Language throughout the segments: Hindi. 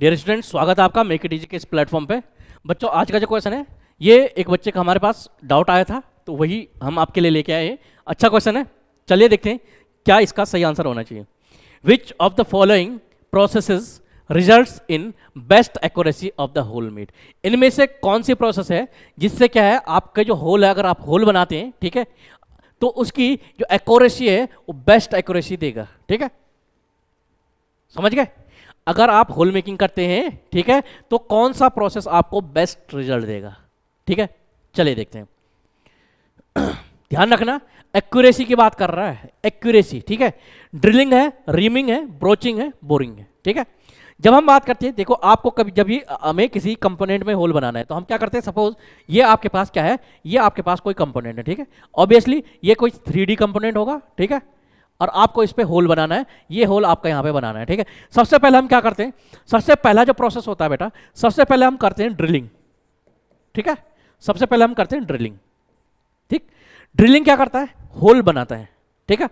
डियर स्टूडेंट स्वागत है आपका मेक इट इजी के इस प्लेटफॉर्म पे बच्चों आज का जो क्वेश्चन है ये एक बच्चे का हमारे पास डाउट आया था तो वही हम आपके लिए लेके आए हैं अच्छा क्वेश्चन है चलिए देखते हैं क्या इसका सही आंसर होना चाहिए which of the following process result in best accuracy of the hole meet इनमें से कौन सी प्रोसेस है जिससे क्या है आपका जो होल है अगर आप होल बनाते हैं ठीक है तो उसकी जो एक्यूरेसी है वो बेस्ट एक्यूरेसी देगा ठीक है समझ गए अगर आप होल मेकिंग करते हैं ठीक है तो कौन सा प्रोसेस आपको बेस्ट रिजल्ट देगा ठीक है चलिए देखते हैं ध्यान रखना एक्यूरेसी की बात कर रहा है एक्यूरेसी ठीक है ड्रिलिंग है रीमिंग है ब्रोचिंग है बोरिंग है ठीक है जब हम बात करते हैं देखो आपको कभी जब भी हमें किसी कंपोनेंट में होल बनाना है तो हम क्या करते हैं सपोज ये आपके पास क्या है ये आपके पास कोई कंपोनेंट है ठीक है ऑब्वियसली ये कोई थ्री डी कंपोनेंट होगा ठीक है और आपको इस पर होल बनाना है ये होल आपका यहाँ पे बनाना है ठीक है सबसे पहले हम क्या करते हैं सबसे पहला जो प्रोसेस होता है बेटा सबसे पहले हम करते हैं ड्रिलिंग ठीक है सबसे पहले हम करते हैं ड्रिलिंग ठीक ड्रिलिंग क्या करता है होल बनाता है ठीक है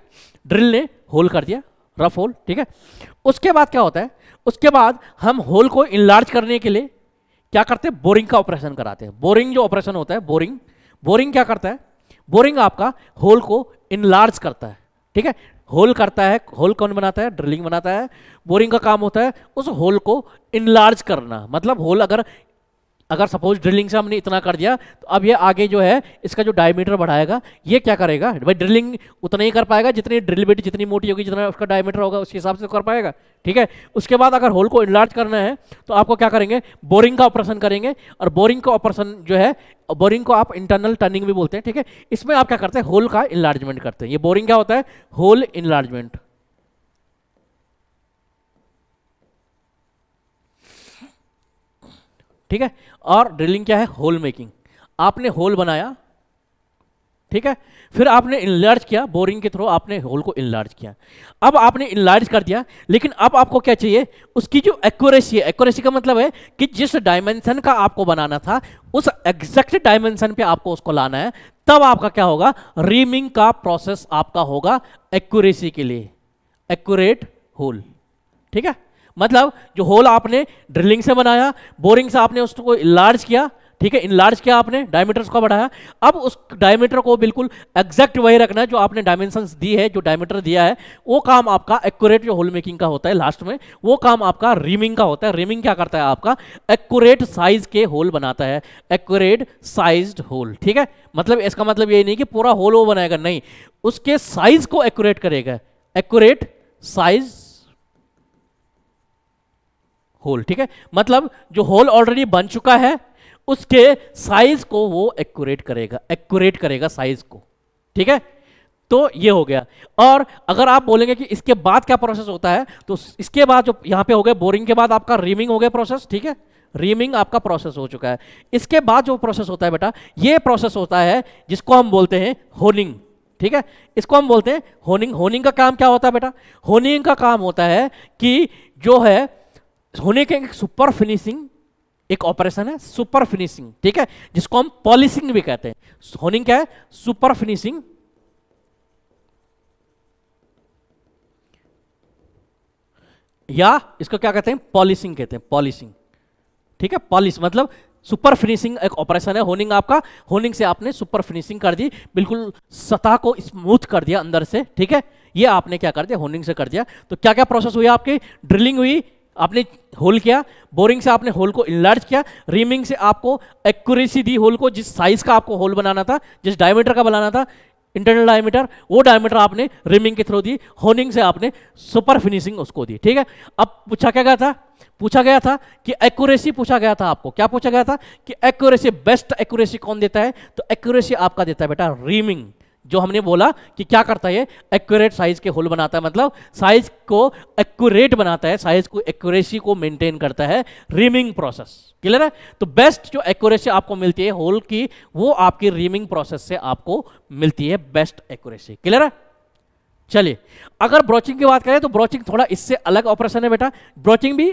ड्रिल ने होल कर दिया रफ होल ठीक है उसके बाद क्या होता है उसके बाद हम होल को इनलार्ज करने के लिए क्या करते हैं बोरिंग का ऑपरेशन कराते हैं बोरिंग जो ऑपरेशन होता है बोरिंग बोरिंग क्या करता है बोरिंग आपका होल को इनलार्ज करता है ठीक है होल करता है होल कौन बनाता है ड्रिलिंग बनाता है बोरिंग का काम होता है उस होल को इनलार्ज करना मतलब होल अगर अगर सपोज ड्रिलिंग से हमने इतना कर दिया तो अब ये आगे जो है इसका जो डायमीटर बढ़ाएगा ये क्या करेगा भाई ड्रिलिंग उतना ही कर पाएगा जितनी ड्रिल बिट जितनी मोटी होगी जितना उसका डायमीटर होगा उसके हिसाब से कर पाएगा ठीक है उसके बाद अगर होल को इनलार्ज करना है तो आपको क्या करेंगे बोरिंग का ऑपरेशन करेंगे और बोरिंग का ऑपरेशन जो है बोरिंग को आप इंटरनल टर्निंग भी बोलते हैं ठीक है इसमें आप क्या करते हैं होल का इनलार्जमेंट करते हैं ये बोरिंग क्या होता है होल इनलार्जमेंट ठीक है और ड्रिलिंग क्या है होल मेकिंग आपने होल बनाया ठीक है फिर आपने इनलार्ज किया बोरिंग के थ्रू आपने होल को इनलार्ज किया अब आपने इनलार्ज कर दिया लेकिन अब आपको क्या चाहिए उसकी जो एक्यूरेसी है एक्यूरेसी का मतलब है कि जिस डायमेंशन का आपको बनाना था उस एग्जैक्ट डायमेंशन पे आपको उसको लाना है तब आपका क्या होगा रीमिंग का प्रोसेस आपका होगा एक्यूरेसी के लिए एक्यूरेट होल ठीक है मतलब जो होल आपने ड्रिलिंग से बनाया बोरिंग से आपने उसको इलार्ज किया ठीक है इन लार्ज किया आपने डायमीटर्स को बढ़ाया अब उस डायमीटर को बिल्कुल एग्जैक्ट वही रखना है जो आपने डायमेंशन दी है जो डायमीटर दिया है वो काम आपका एक्यूरेट जो होल मेकिंग का होता है लास्ट में वो काम आपका रिमिंग का होता है रिमिंग क्या करता है आपका एक्यूरेट साइज के होल बनाता है एक्यूरेट साइज होल ठीक है मतलब इसका मतलब ये नहीं कि पूरा होल वो बनाएगा नहीं उसके साइज को एक्यूरेट करेगा एक्यूरेट साइज होल ठीक है मतलब जो होल ऑलरेडी बन चुका है उसके साइज को वो एक्यूरेट करेगा एक्यूरेट करेगा साइज को ठीक है तो ये हो गया और अगर आप बोलेंगे कि इसके बाद क्या प्रोसेस होता है तो इसके बाद जो यहां पे हो गया बोरिंग के बाद आपका रीमिंग हो गया प्रोसेस ठीक है रीमिंग आपका प्रोसेस हो चुका है इसके बाद जो प्रोसेस होता है बेटा ये प्रोसेस होता है जिसको हम बोलते हैं होनिंग ठीक है इसको हम बोलते हैं होनिंग होनिंग का काम क्या होता है बेटा होनिंग का काम होता है कि जो है होने के सुपर फिनिशिंग एक ऑपरेशन है सुपर फिनिशिंग ठीक है जिसको हम पॉलिशिंग भी कहते हैं होने क्या है सुपर फिनिशिंग या इसको क्या कहते हैं पॉलिशिंग कहते हैं पॉलिशिंग ठीक है पॉलिश मतलब सुपर फिनिशिंग एक ऑपरेशन है होनिंग आपका होनिंग से आपने सुपर फिनिशिंग कर दी बिल्कुल सतह को स्मूथ कर दिया अंदर से ठीक है ये आपने क्या कर दिया होनिंग से कर दिया तो क्या क्या प्रोसेस हुई आपकी ड्रिलिंग हुई आपने होल किया बोरिंग से आपने होल को इनलार्ज किया रीमिंग से आपको एक्यूरेसी दी होल को जिस साइज का आपको होल बनाना था जिस डायमीटर का बनाना था इंटरनल डायमीटर वो डायमीटर आपने रिमिंग के थ्रू दी होनिंग से आपने सुपर फिनिशिंग उसको दी ठीक है अब पूछा क्या गया था पूछा गया था कि एक्यूरेसी पूछा गया था आपको क्या पूछा गया था कि एक्यूरेसी बेस्ट एक्यूरेसी कौन देता है तो एक्यूरेसी आपका देता है बेटा रीमिंग जो हमने बोला कि क्या करता है एक्यूरेट साइज के होल बनाता है मतलब साइज को एक्यूरेट बनाता है साइज को एक्यूरेसी को मेंटेन करता है रीमिंग प्रोसेस क्लियर है तो बेस्ट जो एक्यूरेसी आपको मिलती है होल की वो आपकी रीमिंग प्रोसेस से आपको मिलती है बेस्ट एक्यूरेसी क्लियर है चलिए अगर ब्रोचिंग की बात करें तो ब्रोचिंग थोड़ा इससे अलग ऑपरेशन है बेटा ब्रोचिंग भी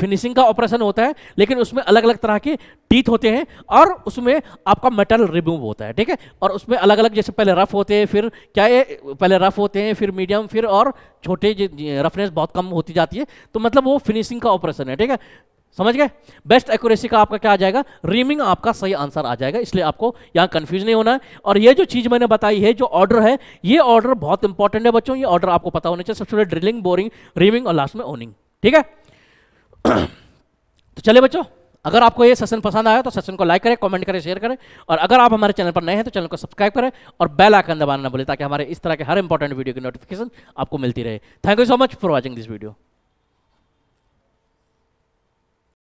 फिनिशिंग का ऑपरेशन होता है लेकिन उसमें अलग अलग तरह के टीथ होते हैं और उसमें आपका मेटल रिमूव होता है ठीक है और उसमें अलग अलग जैसे पहले रफ होते हैं फिर क्या ये पहले रफ होते हैं फिर मीडियम फिर और छोटे रफनेस बहुत कम होती जाती है तो मतलब वो फिनिशिंग का ऑपरेशन है ठीक है समझ गए बेस्ट एक्यूरेसी का आपका क्या आ जाएगा रीमिंग आपका सही आंसर आ जाएगा इसलिए आपको यहां कंफ्यूज नहीं होना है और ये जो चीज़ मैंने बताई है जो ऑर्डर है ये ऑर्डर बहुत इंपॉर्टेंट है बच्चों ये ऑर्डर आपको पता होना चाहिए सबसे पहले ड्रिलिंग बोरिंग रीमिंग और लास्ट में ओनिंग ठीक है तो चले बच्चों अगर आपको ये सेशन पसंद आया तो सेशन को लाइक करें कमेंट करें शेयर करें और अगर आप हमारे चैनल पर नए हैं तो चैनल को सब्सक्राइब करें और बेल आइकन दबाना ना भूलें ताकि हमारे इस तरह के हर इंपॉर्टेंट वीडियो की नोटिफिकेशन आपको मिलती रहे thank you so much for watching this video